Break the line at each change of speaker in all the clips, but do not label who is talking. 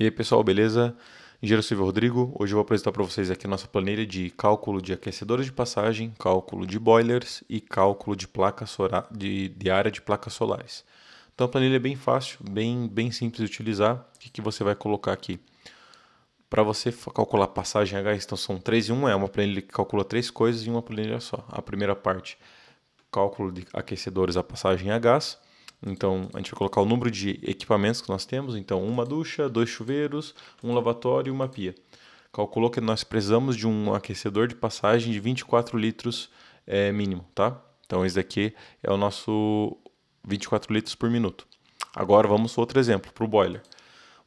E aí pessoal, beleza? Engenheiro Silvio Rodrigo, hoje eu vou apresentar para vocês aqui a nossa planilha de cálculo de aquecedores de passagem, cálculo de boilers e cálculo de, placa de, de área de placas solares. Então a planilha é bem fácil, bem, bem simples de utilizar. O que, que você vai colocar aqui? Para você calcular passagem a gás. então são 3 e 1, é uma planilha que calcula três coisas em uma planilha só. A primeira parte, cálculo de aquecedores a passagem a gás. Então, a gente vai colocar o número de equipamentos que nós temos. Então, uma ducha, dois chuveiros, um lavatório e uma pia. Calculou que nós precisamos de um aquecedor de passagem de 24 litros é, mínimo, tá? Então, esse daqui é o nosso 24 litros por minuto. Agora, vamos para outro exemplo, para o boiler.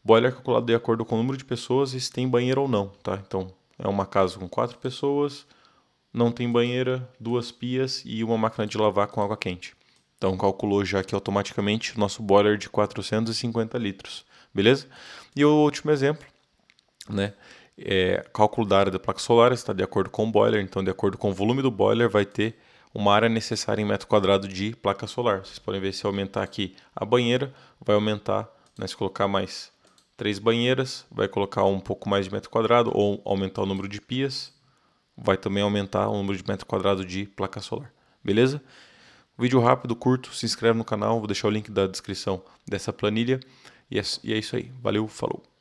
Boiler é calculado de acordo com o número de pessoas e se tem banheiro ou não, tá? Então, é uma casa com quatro pessoas, não tem banheira, duas pias e uma máquina de lavar com água quente. Então calculou já aqui automaticamente o nosso boiler é de 450 litros, beleza? E o último exemplo, né? É, cálculo da área da placa solar está de acordo com o boiler, então de acordo com o volume do boiler vai ter uma área necessária em metro quadrado de placa solar. Vocês podem ver se aumentar aqui a banheira, vai aumentar, né, se colocar mais três banheiras, vai colocar um pouco mais de metro quadrado ou aumentar o número de pias, vai também aumentar o número de metro quadrado de placa solar. Beleza? Vídeo rápido, curto, se inscreve no canal, vou deixar o link da descrição dessa planilha. E é, e é isso aí. Valeu, falou!